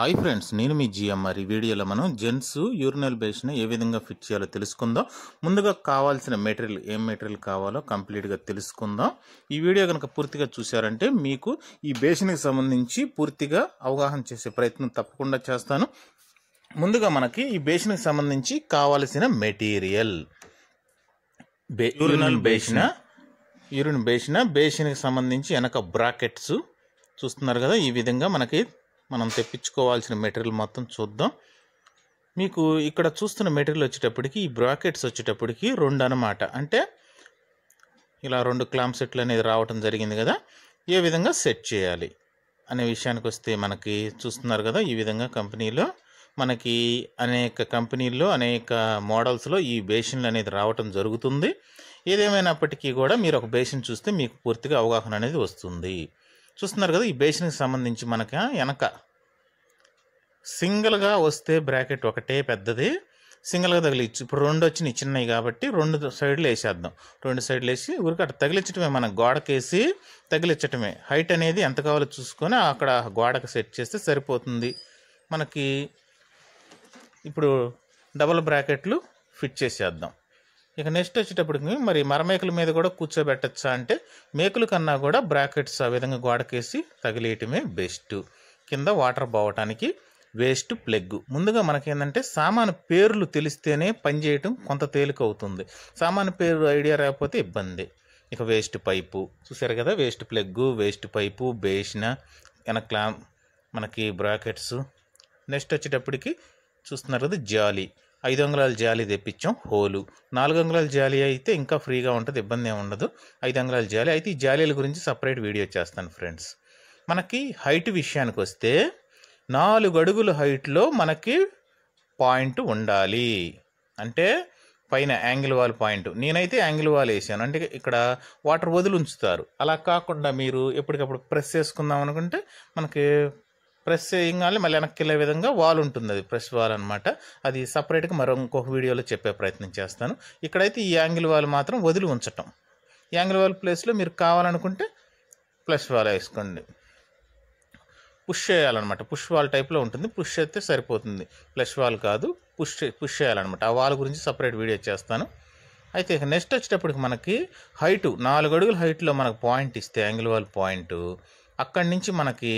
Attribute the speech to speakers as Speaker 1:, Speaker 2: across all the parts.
Speaker 1: hi friends నేను మీ GMR ఈ వీడియోలో మనం జెంట్స్ యూరినల్ బేస్ని ఏ విధంగా ఫిట్ చేయాలో తెలుసుకుందాం ముందుగా కావాల్సిన మెటీరియల్ ఏం మెటీరియల్ కావాలో కంప్లీట్గా తెలుసుకుందాం ఈ వీడియో కనుక పూర్తిగా చూశారంటే మీకు ఈ బేసిన్కి సంబంధించి పూర్తిగా అవగాహన చేసే ప్రయత్నం తప్పకుండా చేస్తాను ముందుగా మనకి ఈ బేసిన్కి సంబంధించి కావాల్సిన మెటీరియల్ బే యూరినల్ బేసిన యూరిన్ బేసిన బేసిన్కి సంబంధించి వెనక బ్రాకెట్స్ చూస్తున్నారు కదా ఈ విధంగా మనకి మనం తెప్పించుకోవాల్సిన మెటీరియల్ మొత్తం చూద్దాం మీకు ఇక్కడ చూస్తున్న మెటీరియల్ వచ్చేటప్పటికి ఈ బ్రాకెట్స్ వచ్చేటప్పటికి రెండు అనమాట అంటే ఇలా రెండు క్లామ్ సెట్లు అనేది రావటం జరిగింది కదా ఏ విధంగా సెట్ చేయాలి అనే విషయానికి వస్తే మనకి చూస్తున్నారు కదా ఈ విధంగా కంపెనీలో మనకి అనేక కంపెనీల్లో అనేక మోడల్స్లో ఈ బేషన్లు అనేది రావటం జరుగుతుంది ఏదేమైనప్పటికీ కూడా మీరు ఒక బేసిన్ చూస్తే మీకు పూర్తిగా అవగాహన అనేది వస్తుంది చూస్తున్నారు కదా ఈ బేసిన్కి సంబంధించి మనకి వెనక సింగిల్గా వస్తే బ్రాకెట్ ఒకటే పెద్దది సింగిల్గా తగిలిచ్చు ఇప్పుడు రెండు వచ్చినాయి చిన్నవి కాబట్టి రెండు సైడ్లు వేసేద్దాం రెండు సైడ్లు వేసి ఊరికి అటు తగిలించడమే మనం గోడకేసి తగిలించటమే హైట్ అనేది ఎంత కావాలో చూసుకొని అక్కడ గోడకు సెట్ చేస్తే సరిపోతుంది మనకి ఇప్పుడు డబల్ బ్రాకెట్లు ఫిట్ చేసేద్దాం ఇక నెక్స్ట్ వచ్చేటప్పటికి మరి మరమేకల మీద కూడా కూర్చోబెట్టచ్చా అంటే మేకుల కన్నా కూడా బ్రాకెట్స్ ఆ విధంగా గోడకేసి తగిలేయటమే బెస్ట్ కింద వాటర్ పోవటానికి వేస్ట్ ప్లెగ్ ముందుగా మనకేందంటే సామాను పేర్లు తెలిస్తేనే పనిచేయటం కొంత తేలిక అవుతుంది సామాను పేరు ఐడియా రాకపోతే ఇబ్బంది ఇక వేస్ట్ పైపు చూసారు కదా వేస్ట్ ప్లెగ్ వేస్ట్ పైపు బేసిన వెనక మనకి బ్రాకెట్స్ నెక్స్ట్ వచ్చేటప్పటికి చూస్తున్నారు కదా జాలి ఐదు అంగుళాల జాలి తెప్పించాం హోలు నాలుగు అంగుళాల జాలి అయితే ఇంకా ఫ్రీగా ఉంటుంది ఇబ్బంది ఏమి ఉండదు ఐదు అంగుళాల జాలి అయితే ఈ జాలీల గురించి సపరేట్ వీడియో చేస్తాను ఫ్రెండ్స్ మనకి హైట్ విషయానికి వస్తే నాలుగు అడుగుల హైట్లో మనకి పాయింట్ ఉండాలి అంటే పైన యాంగిల్ వాల్ పాయింట్ నేనైతే యాంగిల్ వాల్ వేసాను అంటే ఇక్కడ వాటర్ వదిలి ఉంచుతారు అలా కాకుండా మీరు ఎప్పటికప్పుడు ప్రెస్ చేసుకుందాం అనుకుంటే మనకి ప్రెస్ చేయగానే మళ్ళీ వెనక్కి వెళ్ళే విధంగా వాల్ ఉంటుంది అది ప్రెస్ వాల్ అనమాట అది సపరేట్గా మరో ఇంకొక వీడియోలో చెప్పే ప్రయత్నం చేస్తాను ఇక్కడైతే ఈ యాంగిల్ వాల్ మాత్రం వదిలి ఉంచటం యాంగిల్ వాల్ ప్లేస్లో మీరు కావాలనుకుంటే ప్లస్ వాల్ వేసుకోండి పుష్ చేయాలన్నమాట పుష్ వాల్ టైప్లో ఉంటుంది పుష్ చేస్తే సరిపోతుంది ఫ్లష్ వాల్ కాదు పుష్ పుష్ చేయాలన్నమాట ఆ వాల్ గురించి సపరేట్ వీడియో చేస్తాను అయితే నెక్స్ట్ వచ్చేటప్పటికి మనకి హైటు నాలుగు అడుగుల హైట్లో మనకు పాయింట్ ఇస్తే యాంగిల్ వాల్ పాయింట్ అక్కడి నుంచి మనకి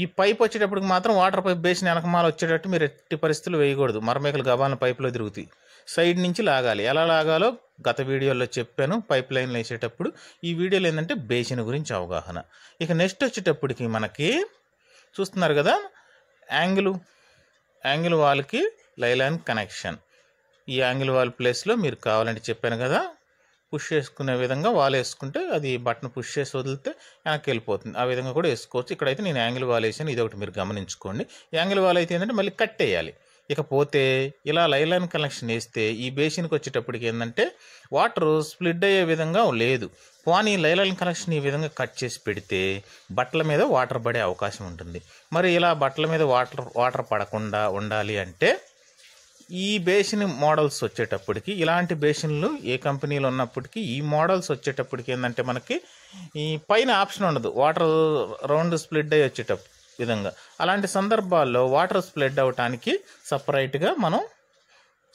Speaker 1: ఈ పైప్ వచ్చేటప్పటికి మాత్రం వాటర్ పైప్ బేసిన వెనకమాల వచ్చేటట్టు మీరు ఎట్టి పరిస్థితులు వేయకూడదు మరమేకలు గబాలను పైపులో తిరుగుతాయి సైడ్ నుంచి లాగాలి ఎలా లాగాలో గత వీడియోలో చెప్పాను పైప్ లైన్లు వేసేటప్పుడు ఈ వీడియోలో ఏంటంటే బేసిన్ గురించి అవగాహన ఇక నెక్స్ట్ వచ్చేటప్పటికి మనకి చూస్తున్నారు కదా యాంగిల్ యాంగిల్ వాల్కి లైలైన్ కనెక్షన్ ఈ యాంగిల్ వాల్ ప్లేస్లో మీరు కావాలంటే చెప్పాను కదా పుష్ చేసుకునే విధంగా వాల్ వేసుకుంటే అది బటన్ పుష్ చేసి వదిలితే వెనక్కి వెళ్ళిపోతుంది ఆ విధంగా కూడా వేసుకోవచ్చు ఇక్కడైతే నేను యాంగిల్ వాల్ వేసాను ఇదొకటి మీరు గమనించుకోండి యాంగిల్ వాల్ అయితే ఏంటంటే మళ్ళీ కట్ వేయాలి ఇకపోతే ఇలా లైలైన్ కనెక్షన్ వేస్తే ఈ బేసిన్కి వచ్చేటప్పటికి ఏంటంటే వాటర్ స్ప్లిడ్ అయ్యే విధంగా లేదు పోనీ లైలైన్ కనెక్షన్ ఈ విధంగా కట్ చేసి పెడితే బట్టల మీద వాటర్ పడే అవకాశం ఉంటుంది మరి ఇలా బట్టల మీద వాటర్ వాటర్ పడకుండా ఉండాలి అంటే ఈ బేసిన్ మోడల్స్ వచ్చేటప్పటికి ఇలాంటి బేసిన్లు ఏ కంపెనీలు ఉన్నప్పటికీ ఈ మోడల్స్ వచ్చేటప్పటికి ఏంటంటే మనకి ఈ పైన ఆప్షన్ ఉండదు వాటర్ రౌండ్ స్ప్లిడ్ అయ్యి వచ్చేటప్పుడు విధంగా అలాంటి సందర్భాల్లో వాటర్ స్ప్లెడ్ అవటానికి సపరేట్గా మనం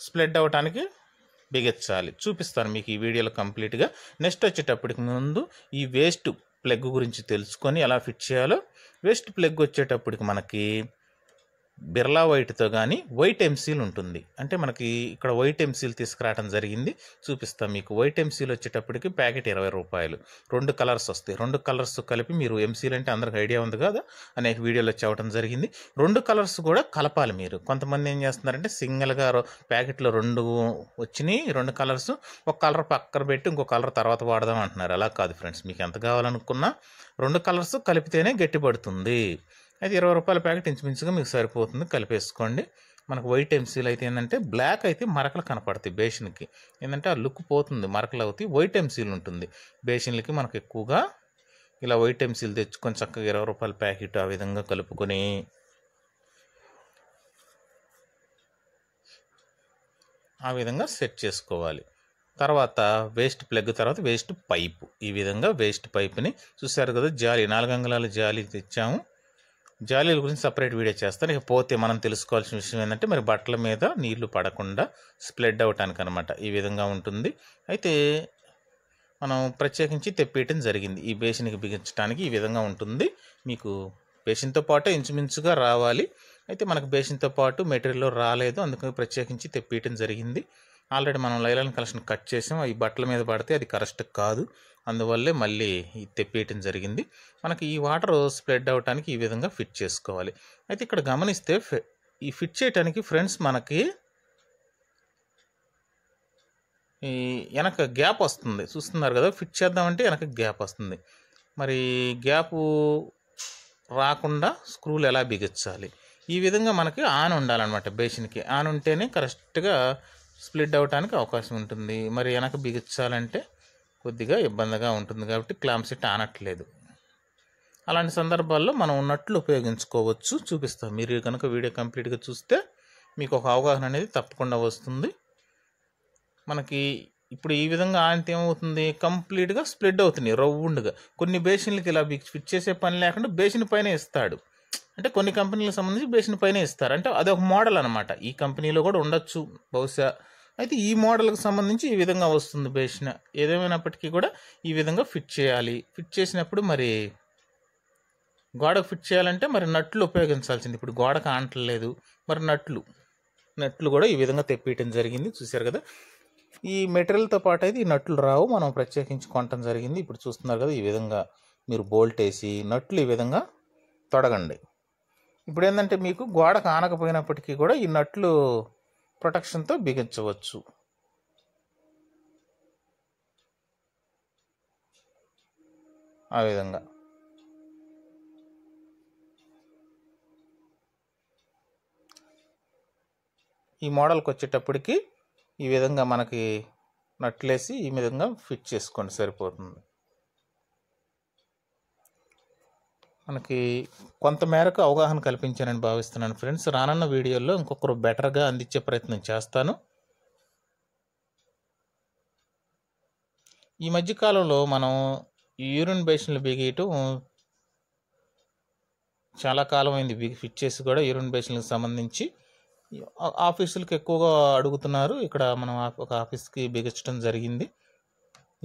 Speaker 1: స్ప్లెడ్ అవటానికి బిగించాలి చూపిస్తాను మీకు ఈ వీడియోలో కంప్లీట్గా నెక్స్ట్ వచ్చేటప్పటికి ముందు ఈ వేస్ట్ ప్లగ్ గురించి తెలుసుకొని ఎలా ఫిట్ చేయాలో వేస్ట్ ప్లగ్ వచ్చేటప్పటికి మనకి బిర్లా వైట్తో కానీ వైట్ ఎంసీల్ ఉంటుంది అంటే మనకి ఇక్కడ వైట్ ఎంసీల్ తీసుకురావడం జరిగింది చూపిస్తాం మీకు వైట్ ఎంసీల్ వచ్చేటప్పటికి ప్యాకెట్ ఇరవై రూపాయలు రెండు కలర్స్ వస్తాయి రెండు కలర్స్ కలిపి మీరు ఎంసీల్ అంటే అందరికి ఐడియా ఉంది కదా అనేక వీడియోలు వచ్చి అవ్వడం జరిగింది రెండు కలర్స్ కూడా కలపాలి మీరు కొంతమంది ఏం చేస్తున్నారంటే సింగిల్గా ప్యాకెట్లో రెండు వచ్చినాయి రెండు కలర్స్ ఒక కలర్ పక్కన పెట్టి ఇంకో కలర్ తర్వాత వాడదాం అంటున్నారు అలా కాదు ఫ్రెండ్స్ మీకు ఎంత కావాలనుకున్నా రెండు కలర్స్ కలిపితేనే గట్టిపడుతుంది అయితే ఇరవై రూపాయల ప్యాకెట్ ఇంచుమించుగా మీకు సరిపోతుంది కలిపేసుకోండి మనకు వైట్ ఎంసీలు అయితే ఏంటంటే బ్లాక్ అయితే మరకలు కనపడతాయి బేషన్కి ఏంటంటే ఆ లుక్ పోతుంది మరకలు అవుతాయి వైట్ ఎంసీలు ఉంటుంది బేషన్లకి మనకు ఎక్కువగా ఇలా వైట్ ఎంసీలు తెచ్చుకొని చక్కగా ఇరవై రూపాయల ప్యాకెట్ ఆ విధంగా కలుపుకొని ఆ విధంగా సెట్ చేసుకోవాలి తర్వాత వేస్ట్ ప్లగ్ తర్వాత వేస్ట్ పైపు ఈ విధంగా వేస్ట్ పైప్ని చూసారు కదా జాలి నాలుగు అంగుళాల జాలి తెచ్చాము జాలీల గురించి సపరేట్ వీడియో చేస్తాను ఇక పోతే మనం తెలుసుకోవాల్సిన విషయం ఏంటంటే మరి బట్టల మీద నీళ్లు పడకుండా స్ప్లెడ్ అవటానికి అనమాట ఈ విధంగా ఉంటుంది అయితే మనం ప్రత్యేకించి తెప్పేయటం జరిగింది ఈ బేసిన్కి బిగించడానికి ఈ విధంగా ఉంటుంది మీకు బేసిన్తో పాటు ఇంచుమించుగా రావాలి అయితే మనకు బేసిన్తో పాటు మెటీరియల్ రాలేదు అందుకని ప్రత్యేకించి తెప్పేయటం జరిగింది ఆల్రెడీ మనం లైలాన్ కలెక్షన్ కట్ చేసాం ఈ బట్టల మీద పడితే అది కరెక్ట్ కాదు అందువల్లే మళ్ళీ తెప్పేయటం జరిగింది మనకి ఈ వాటర్ స్ప్రెడ్ అవడానికి ఈ విధంగా ఫిట్ చేసుకోవాలి అయితే ఇక్కడ గమనిస్తే ఈ ఫిట్ చేయడానికి ఫ్రెండ్స్ మనకి ఈ వెనక గ్యాప్ వస్తుంది చూస్తున్నారు కదా ఫిట్ చేద్దామంటే వెనక గ్యాప్ వస్తుంది మరి గ్యాప్ రాకుండా స్క్రూలు ఎలా బిగించాలి ఈ విధంగా మనకి ఆన్ ఉండాలన్నమాట బేసిన్కి ఆన్ ఉంటేనే కరెక్ట్గా స్ప్లిట్ అవడానికి అవకాశం ఉంటుంది మరి వెనక బిగించాలంటే కొద్దిగా ఇబ్బందిగా ఉంటుంది కాబట్టి సెట్ ఆనట్లేదు అలాంటి సందర్భాల్లో మనం ఉన్నట్లు ఉపయోగించుకోవచ్చు చూపిస్తాం మీరు కనుక వీడియో కంప్లీట్గా చూస్తే మీకు ఒక అవగాహన అనేది తప్పకుండా వస్తుంది మనకి ఇప్పుడు ఈ విధంగా ఆంతి ఏమవుతుంది కంప్లీట్గా స్ప్లిడ్ అవుతుంది రౌండ్గా కొన్ని బేసిన్లకి ఇలా ఫిట్ చేసే పని లేకుండా బేసిన్ పైన ఇస్తాడు అంటే కొన్ని కంపెనీలకు సంబంధించి బేసిన్ పైన ఇస్తారు అంటే అది ఒక మోడల్ అనమాట ఈ కంపెనీలో కూడా ఉండొచ్చు బహుశా అయితే ఈ మోడల్కి సంబంధించి ఈ విధంగా వస్తుంది బేసిన ఏదేమైనప్పటికీ కూడా ఈ విధంగా ఫిట్ చేయాలి ఫిట్ చేసినప్పుడు మరి గోడకు ఫిట్ చేయాలంటే మరి నట్లు ఉపయోగించాల్సింది ఇప్పుడు గోడకు ఆంటలేదు మరి నట్లు నట్లు కూడా ఈ విధంగా తెప్పియటం జరిగింది చూశారు కదా ఈ మెటీరియల్తో పాటు అయితే ఈ నట్లు రావు మనం ప్రత్యేకించి కొనటం జరిగింది ఇప్పుడు చూస్తున్నారు కదా ఈ విధంగా మీరు బోల్ట్ వేసి నట్లు ఈ విధంగా తొడగండి ఇప్పుడు ఏంటంటే మీకు గోడ కానకపోయినప్పటికీ కూడా ఈ నట్లు ప్రొటెక్షన్తో బిగించవచ్చు ఆ విధంగా ఈ మోడల్కి వచ్చేటప్పటికి ఈ విధంగా మనకి నట్లేసి ఈ విధంగా ఫిట్ చేసుకోండి సరిపోతుంది మనకి కొంతమేరకు అవగాహన కల్పించానని భావిస్తున్నాను ఫ్రెండ్స్ రానున్న వీడియోలో ఇంకొకరు బెటర్గా అందించే ప్రయత్నం చేస్తాను ఈ మధ్యకాలంలో మనం యూరిన్ బేషన్లు బిగియటం చాలా కాలం అయింది బిగి ఫిట్ చేసి కూడా యూరిన్ బేషన్లకు సంబంధించి ఆఫీసులకు ఎక్కువగా అడుగుతున్నారు ఇక్కడ మనం ఒక ఆఫీస్కి బిగించడం జరిగింది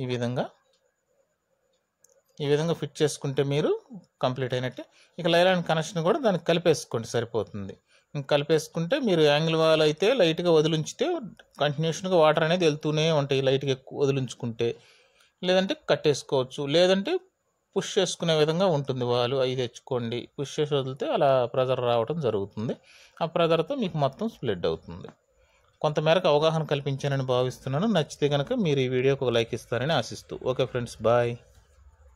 Speaker 1: ఈ విధంగా ఈ విధంగా ఫిట్ చేసుకుంటే మీరు కంప్లీట్ అయినట్టే ఇక లైలాన్ కనెక్షన్ కూడా దానికి కలిపేసుకోండి సరిపోతుంది ఇంక కలిపేసుకుంటే మీరు యాంగిల్ వాల్ అయితే లైట్గా వదిలించితే కంటిన్యూషన్గా వాటర్ అనేది వెళ్తూనే ఉంటాయి లైట్గా ఎక్కువ వదిలించుకుంటే లేదంటే కట్టేసుకోవచ్చు లేదంటే పుష్ చేసుకునే విధంగా ఉంటుంది వాళ్ళు అవి తెచ్చుకోండి పుష్ చేసి వదిలితే అలా ప్రెజర్ రావడం జరుగుతుంది ఆ ప్రెజర్తో మీకు మొత్తం స్ప్లెడ్ అవుతుంది కొంతమేరకు అవగాహన కల్పించానని భావిస్తున్నాను నచ్చితే కనుక మీరు ఈ వీడియోకి ఒక లైక్ ఇస్తారని ఆశిస్తూ ఓకే ఫ్రెండ్స్ బాయ్